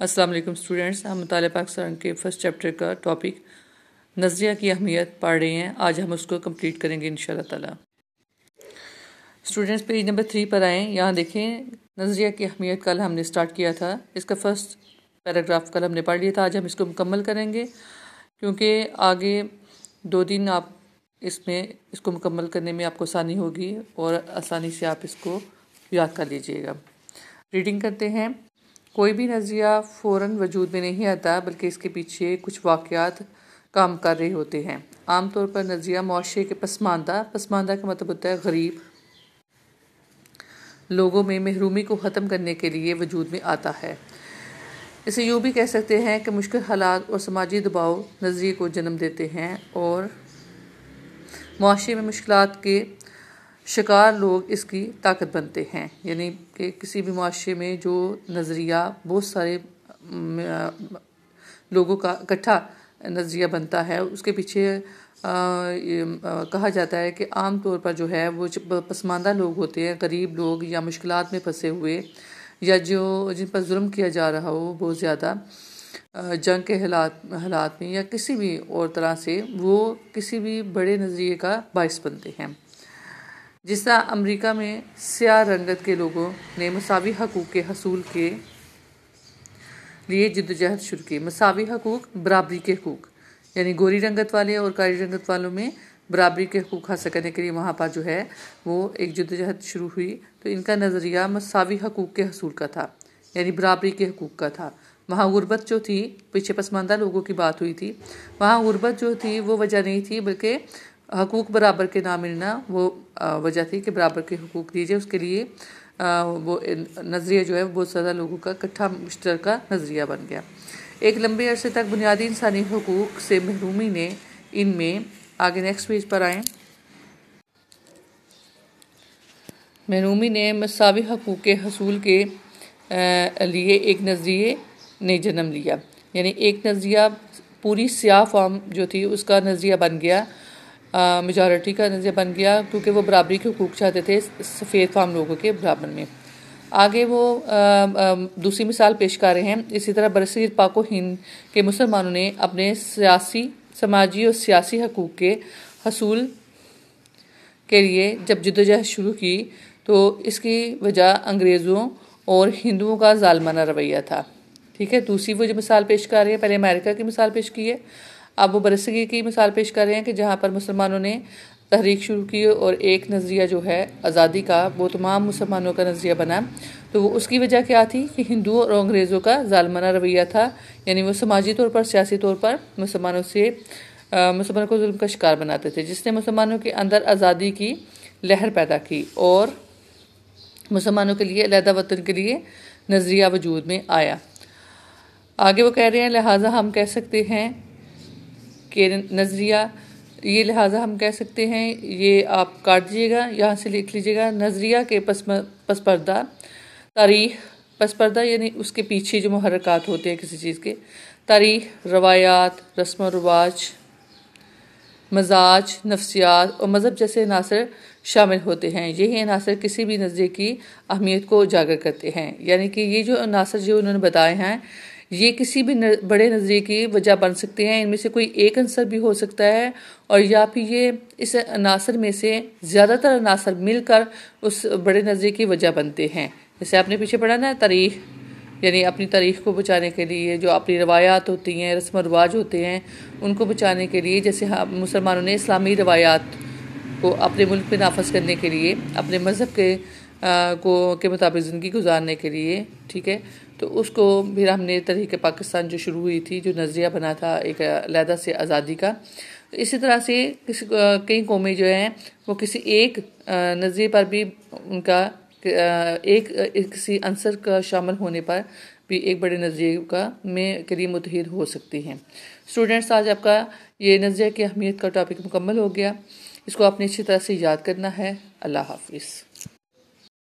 Aslam students हम मताल पाकिस्तान के first chapter का टॉपिक नज़रिया की अहमियत पढ़ रहे हैं आज हम उसको कंप्लीट करेंगे इन ताला स्टूडेंट्स पेज नंबर थ्री पर आएँ यहाँ देखें नज़रिया की अहमियत कल हमने स्टार्ट किया था इसका फ़र्स्ट पैराग्राफ कल हमने पढ़ लिया था आज हम इसको मुकम्मल करेंगे क्योंकि आगे दो दिन आप इसमें इसको मुकम्मल करने में आपको आसानी होगी और आसानी से आप इसको याद कर लीजिएगा रीडिंग करते हैं कोई भी नज़रिया फ़ौर वजूद में नहीं आता बल्कि इसके पीछे कुछ वाक़ात काम कर रहे होते हैं आम तौर पर नज़रिया मुआरे के पसमानदा पसमानदा का मतलब होता है गरीब लोगों में महरूमी को ख़त्म करने के लिए वजूद में आता है इसे यूँ भी कह सकते हैं कि मुश्किल हालात और समाजी दबाव नज़रिए को जन्म देते हैं और मुआरे में मुश्किल के शिकार लोग इसकी ताकत बनते हैं यानी कि किसी भी माशरे में जो नज़रिया बहुत सारे लोगों का इकट्ठा नज़रिया बनता है उसके पीछे आ, आ, कहा जाता है कि आम तौर पर जो है वो पसमानदा लोग होते हैं गरीब लोग या मुश्किल में फंसे हुए या जो जिन पर जुर्म किया जा रहा हो बहुत ज़्यादा जंग के हालात हालात में या किसी भी और तरह से वो किसी भी बड़े नज़रिए का बायस बनते हैं जिस तरह अमरीका में सिया रंगत के लोगों ने मसावी हकूक़ के हसूल के लिए जद्दोजहद शुरू की मसावी हकूक़ बराबरी के हकूक़ यानी गोरी रंगत वाले और काली रंगत वालों में बराबरी के हकूक़ हासिल करने के लिए वहाँ पर जो है वो एक जद्दोजहद शुरू हुई तो इनका नज़रिया मसावी हकूक़ के हसूल का था यानी बराबरी के हकूक़ का था वहाँ गुरबत जो थी पीछे पसमानदा लोगों की बात हुई थी वहाँ गुरबत जो थी वो वजह नहीं थी बल्कि हकूक़ बराबर के ना मिलना वो वजह थी कि बराबर के हकूक़ दीजिए उसके लिए वो नज़रिया जो है बहुत ज़्यादा लोगों का इकट्ठा मुश्तर नज़रिया बन गया एक लंबे अरसे तक बुनियादी इंसानी हकूक़ से महरूमी ने इनमें आगे नेक्स्ट पेज पर आए महरूमी ने मसावी हकूक़ के हसूल के लिए एक नज़रिए ने जन्म लिया यानी एक नज़रिया पूरी स्याह फॉर्म जो थी उसका नज़रिया बन गया मेजॉरिटी का नज़र बन गया क्योंकि वो बराबरी के हकूक चाहते थे सफ़ेद फाम लोगों के बराबर में आगे वो दूसरी मिसाल पेश कर रहे हैं इसी तरह बरसर पाको हिंद के मुसलमानों ने अपने सियासी समाजी और सियासी हकूक़ के हसूल के लिए जब जदोजहद शुरू की तो इसकी वजह अंग्रेज़ों और हिंदुओं का जालमाना रवैया था ठीक है दूसरी वो जो मिसाल पेश कर रहे हैं पहले अमेरिका की मिसाल पेश की है अब वो बरसगी की मिसाल पेश कर रहे हैं कि जहाँ पर मुसलमानों ने तहरीक शुरू की और एक नज़रिया जो है आज़ादी का वो तमाम मुसलमानों का नज़रिया बना तो वो उसकी वजह क्या थी कि हिंदुओं और अंग्रेज़ों का जालमाना रवैया था यानी वो समाजी तौर पर सियासी तौर पर मुसलमानों से मुसलमानों को जुल्म का शिकार बनाते थे जिसने मुसलमानों के अंदर आज़ादी की लहर पैदा की और मुसलमानों के लिए अलहदा वतन के लिए नज़रिया वजूद में आया आगे वो कह रहे हैं लिहाजा हम कह सकते हैं के नज़रिया ये लिहाजा हम कह सकते हैं ये आप काट दीजिएगा यहाँ से लिख लीजिएगा नज़रिया के पस पसपर्दा तारीख पसपर्दा यानी उसके पीछे जो महरक़ात होते हैं किसी चीज़ के तारीख रवायात रस्म रवाज मजाज नफ्सियात और मज़हब जैसे अनासर शामिल होते हैं यही अनासर किसी भी नज़रिए की अहमियत को उजागर करते हैं यानी कि ये जो अनासर जो उन्होंने बताए हैं ये किसी भी न, बड़े नज़रिए की वजह बन सकते हैं इनमें से कोई एक अंसर भी हो सकता है और या फिर ये इस अनासर में से ज़्यादातर अनासर मिलकर उस बड़े नज़रिए की वजह बनते हैं जैसे आपने पीछे पढ़ा ना तारीख यानी अपनी तारीख को बचाने के लिए जो अपनी रवायात होती हैं रस्म रवाज होते हैं उनको बचाने के लिए जैसे हाँ मुसलमानों ने इस्लामी रवायात को अपने मुल्क में नाफज करने के लिए अपने मज़हब के आ, को के मुताबिक ज़िंदगी गुजारने के लिए ठीक है तो उसको फिर हमने तरीके पाकिस्तान जो शुरू हुई थी जो नज़रिया बना था एक लहदा से आज़ादी का तो इसी तरह से किसी कई कौमें जो हैं वो किसी एक नज़रिए पर भी उनका एक, किसी अंसर का शामिल होने पर भी एक बड़े नज़रिए का में करीब मतहद हो सकती हैं स्टूडेंट्स आज आपका ये नज़रिया की अहमियत का टॉपिक मुकम्मल हो गया इसको आपने अच्छी तरह से याद करना है अल्लाह हाफिज़